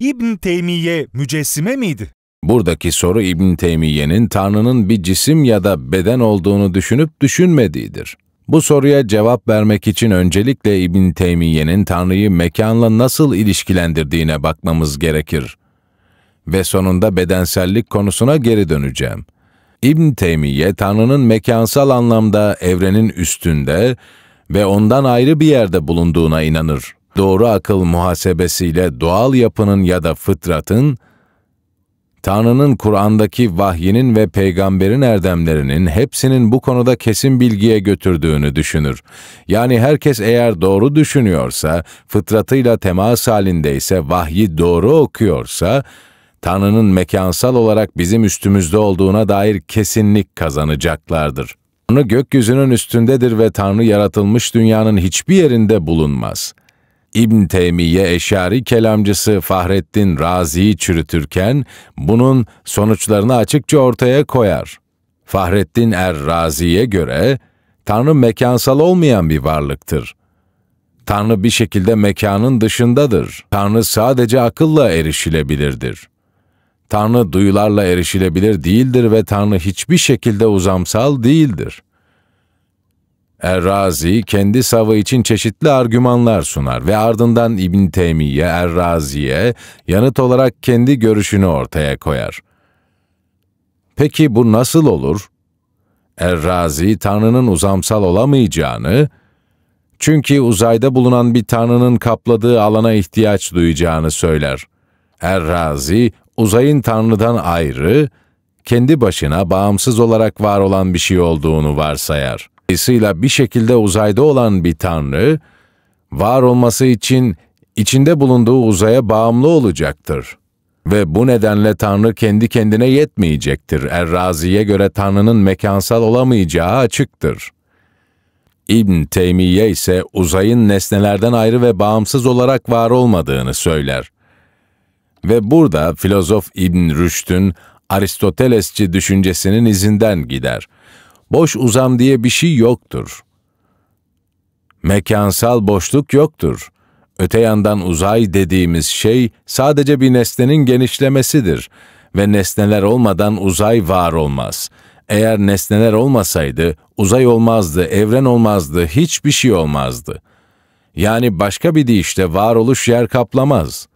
İbn Teymiye mücessime miydi? Buradaki soru İbn Teymiye'nin Tanrı'nın bir cisim ya da beden olduğunu düşünüp düşünmediğidir. Bu soruya cevap vermek için öncelikle İbn Teymiye'nin Tanrı'yı mekanla nasıl ilişkilendirdiğine bakmamız gerekir. Ve sonunda bedensellik konusuna geri döneceğim. İbn Teymiye Tanrı'nın mekansal anlamda evrenin üstünde ve ondan ayrı bir yerde bulunduğuna inanır doğru akıl muhasebesiyle doğal yapının ya da fıtratın, Tanrı'nın Kur'an'daki vahyinin ve peygamberin erdemlerinin hepsinin bu konuda kesin bilgiye götürdüğünü düşünür. Yani herkes eğer doğru düşünüyorsa, fıtratıyla temas halindeyse, vahyi doğru okuyorsa, Tanrı'nın mekansal olarak bizim üstümüzde olduğuna dair kesinlik kazanacaklardır. Tanrı gökyüzünün üstündedir ve Tanrı yaratılmış dünyanın hiçbir yerinde bulunmaz. İbn Teymiye Eşari kelamcısı Fahrettin Razi'yi çürütürken bunun sonuçlarını açıkça ortaya koyar. Fahrettin Er Razi'ye göre Tanrı mekansal olmayan bir varlıktır. Tanrı bir şekilde mekanın dışındadır. Tanrı sadece akılla erişilebilirdir. Tanrı duyularla erişilebilir değildir ve Tanrı hiçbir şekilde uzamsal değildir. Errazi kendi savı için çeşitli argümanlar sunar ve ardından İbn Teymiye Errazi'ye yanıt olarak kendi görüşünü ortaya koyar. Peki bu nasıl olur? Errazi Tanrı'nın uzamsal olamayacağını, çünkü uzayda bulunan bir Tanrı'nın kapladığı alana ihtiyaç duyacağını söyler. Errazi, uzayın Tanrı'dan ayrı, kendi başına bağımsız olarak var olan bir şey olduğunu varsayar.'' Dolayısıyla bir şekilde uzayda olan bir tanrı, var olması için içinde bulunduğu uzaya bağımlı olacaktır. Ve bu nedenle Tanrı kendi kendine yetmeyecektir. Errazi'ye göre Tanrı'nın mekansal olamayacağı açıktır. İbn Teymiye ise uzayın nesnelerden ayrı ve bağımsız olarak var olmadığını söyler. Ve burada filozof İbn Rüşd'ün Aristotelesçi düşüncesinin izinden gider.'' Boş uzam diye bir şey yoktur. Mekansal boşluk yoktur. Öte yandan uzay dediğimiz şey sadece bir nesnenin genişlemesidir ve nesneler olmadan uzay var olmaz. Eğer nesneler olmasaydı uzay olmazdı, evren olmazdı, hiçbir şey olmazdı. Yani başka bir deyişle varoluş yer kaplamaz.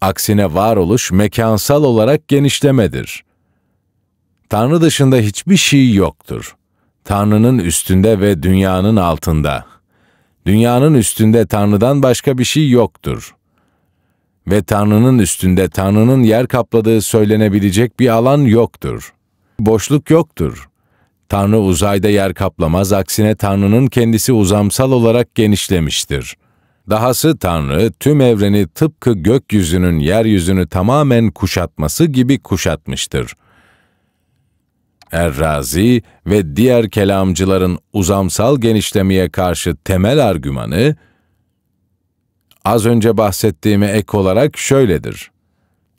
Aksine varoluş mekansal olarak genişlemedir.'' Tanrı dışında hiçbir şey yoktur. Tanrı'nın üstünde ve dünyanın altında. Dünyanın üstünde Tanrı'dan başka bir şey yoktur. Ve Tanrı'nın üstünde Tanrı'nın yer kapladığı söylenebilecek bir alan yoktur. Boşluk yoktur. Tanrı uzayda yer kaplamaz, aksine Tanrı'nın kendisi uzamsal olarak genişlemiştir. Dahası Tanrı tüm evreni tıpkı gökyüzünün yeryüzünü tamamen kuşatması gibi kuşatmıştır.'' Errazi ve diğer kelamcıların uzamsal genişlemeye karşı temel argümanı, az önce bahsettiğime ek olarak şöyledir.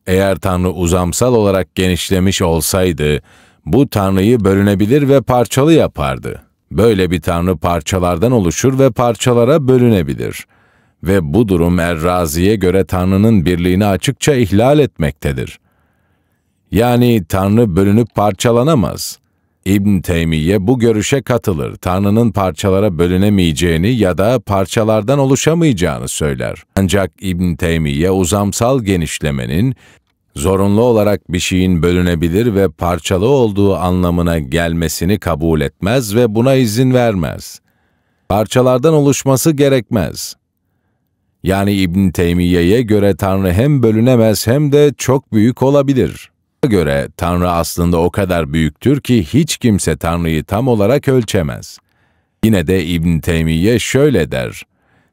Eğer Tanrı uzamsal olarak genişlemiş olsaydı, bu Tanrı'yı bölünebilir ve parçalı yapardı. Böyle bir Tanrı parçalardan oluşur ve parçalara bölünebilir. Ve bu durum Errazi'ye göre Tanrı'nın birliğini açıkça ihlal etmektedir.'' Yani Tanrı bölünüp parçalanamaz. İbn Teymiye bu görüşe katılır. Tanrı'nın parçalara bölünemeyeceğini ya da parçalardan oluşamayacağını söyler. Ancak İbn Teymiye uzamsal genişlemenin zorunlu olarak bir şeyin bölünebilir ve parçalı olduğu anlamına gelmesini kabul etmez ve buna izin vermez. Parçalardan oluşması gerekmez. Yani İbn Teymiye'ye göre Tanrı hem bölünemez hem de çok büyük olabilir.'' göre Tanrı aslında o kadar büyüktür ki hiç kimse Tanrı'yı tam olarak ölçemez. Yine de İbn Teymiye şöyle der: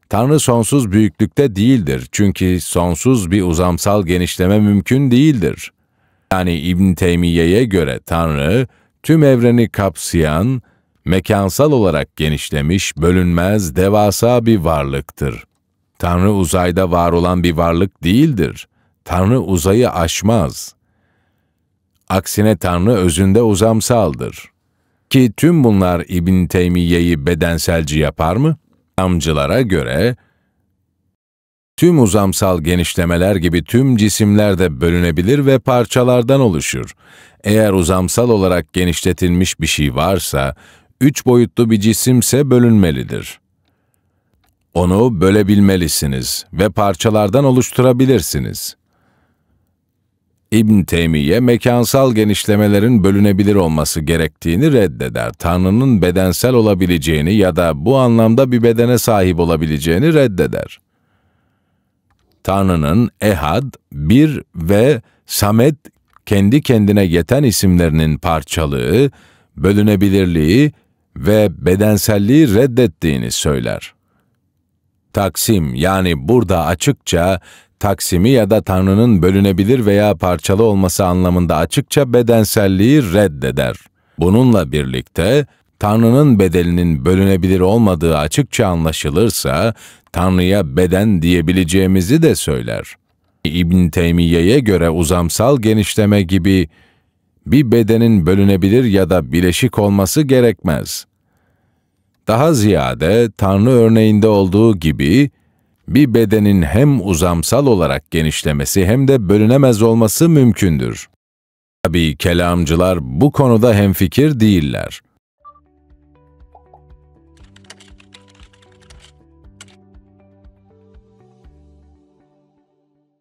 Tanrı sonsuz büyüklükte değildir çünkü sonsuz bir uzamsal genişleme mümkün değildir. Yani İbn Teymiye'ye göre Tanrı tüm evreni kapsayan, mekansal olarak genişlemiş, bölünmez, devasa bir varlıktır. Tanrı uzayda var olan bir varlık değildir. Tanrı uzayı aşmaz.'' Aksine Tanrı özünde uzamsaldır. Ki tüm bunlar İbn Teymiye'yi bedenselci yapar mı? Amcılara göre tüm uzamsal genişlemeler gibi tüm cisimler de bölünebilir ve parçalardan oluşur. Eğer uzamsal olarak genişletilmiş bir şey varsa, üç boyutlu bir cisimse bölünmelidir. Onu bölebilmelisiniz ve parçalardan oluşturabilirsiniz. İbn Teymiye mekansal genişlemelerin bölünebilir olması gerektiğini reddeder. Tanrı'nın bedensel olabileceğini ya da bu anlamda bir bedene sahip olabileceğini reddeder. Tanrı'nın Ehad, Bir ve Samet kendi kendine yeten isimlerinin parçalığı, bölünebilirliği ve bedenselliği reddettiğini söyler. Taksim yani burada açıkça taksimi ya da Tanrı'nın bölünebilir veya parçalı olması anlamında açıkça bedenselliği reddeder. Bununla birlikte Tanrı'nın bedelinin bölünebilir olmadığı açıkça anlaşılırsa Tanrı'ya beden diyebileceğimizi de söyler. İbn Teymiye'ye göre uzamsal genişleme gibi bir bedenin bölünebilir ya da bileşik olması gerekmez. Daha ziyade Tanrı örneğinde olduğu gibi bir bedenin hem uzamsal olarak genişlemesi hem de bölünemez olması mümkündür. Tabi kelamcılar bu konuda hemfikir değiller.